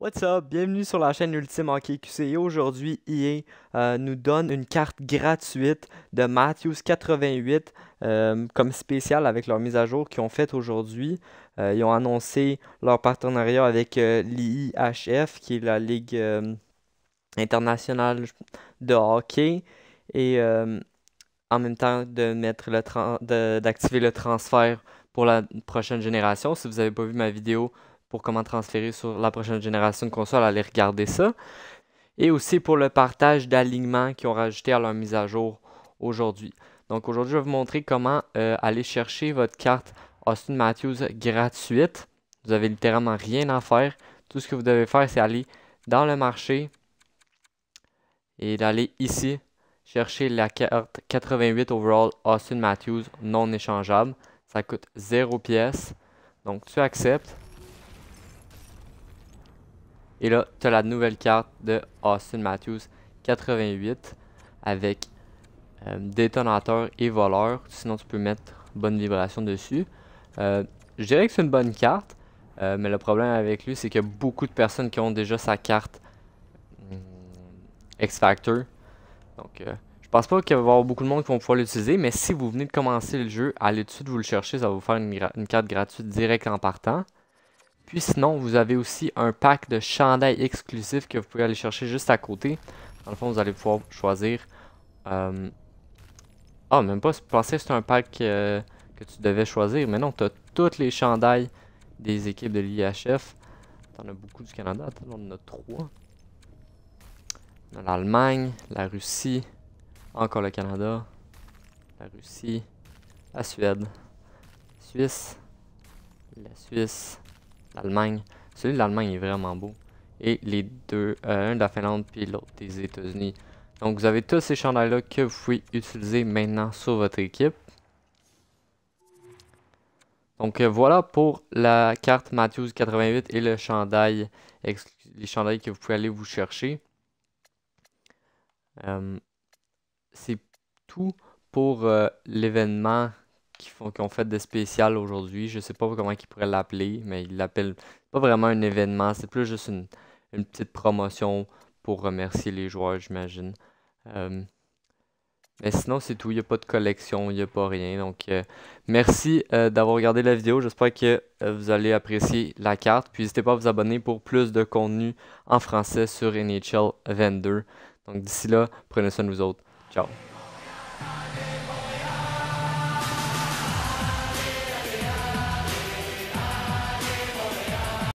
What's up? Bienvenue sur la chaîne Ultime Hockey QC. Aujourd'hui, IA e euh, nous donne une carte gratuite de Matthews 88 euh, comme spécial avec leur mise à jour qu'ils ont faite aujourd'hui. Euh, ils ont annoncé leur partenariat avec l'IIHF, qui est la Ligue internationale de hockey. Et en même temps, de mettre le d'activer le transfert pour la prochaine génération. Si vous n'avez pas vu ma vidéo pour comment transférer sur la prochaine génération de console, allez regarder ça. Et aussi pour le partage d'alignements qu'ils ont rajouté à leur mise à jour aujourd'hui. Donc aujourd'hui, je vais vous montrer comment euh, aller chercher votre carte Austin Matthews gratuite. Vous n'avez littéralement rien à faire. Tout ce que vous devez faire, c'est aller dans le marché et d'aller ici chercher la carte 88 overall Austin Matthews non échangeable. Ça coûte 0 pièce. Donc tu acceptes. Et là, tu as la nouvelle carte de Austin Matthews 88 avec euh, détonateur et voleur. Sinon, tu peux mettre bonne vibration dessus. Euh, je dirais que c'est une bonne carte, euh, mais le problème avec lui, c'est qu'il y a beaucoup de personnes qui ont déjà sa carte hmm, X-Factor. Donc, je pense pas qu'il va y avoir beaucoup de monde qui vont pouvoir l'utiliser, mais si vous venez de commencer le jeu, à l'étude, vous le cherchez, ça va vous faire une carte gratuite direct en partant. Puis sinon, vous avez aussi un pack de chandails exclusif que vous pouvez aller chercher juste à côté. Dans le fond, vous allez pouvoir choisir... Euh, ah, même pas, je pensais que c'était un pack euh, que tu devais choisir. Mais non, tu as toutes les chandails des équipes de l'IHF. en as beaucoup du Canada. Attends, on en a trois. On a l'Allemagne, la Russie, encore le Canada, la Russie, la Suède, la Suisse, la Suisse, l'Allemagne. Celui de l'Allemagne est vraiment beau. Et les deux, euh, un de la Finlande puis l'autre des États-Unis. Donc vous avez tous ces chandails-là que vous pouvez utiliser maintenant sur votre équipe. Donc euh, voilà pour la carte Matthews 88 et le chandail, les chandails que vous pouvez aller vous chercher. Euh, c'est tout pour l'événement qui font qui ont fait des spéciales aujourd'hui. Je sais pas comment ils pourraient l'appeler, mais ils l'appellent pas vraiment un événement, c'est plus juste une, petite promotion pour remercier les joueurs, j'imagine. Euh, mais sinon, c'est tout. Il n'y a pas de collection, il n'y a pas rien. Donc, euh, merci euh, d'avoir regardé la vidéo. J'espère que vous allez apprécier la carte. Puis, n'hésitez pas à vous abonner pour plus de contenu en français sur NHL 22. Donc, d'ici là, prenez soin de vous autres. Ciao.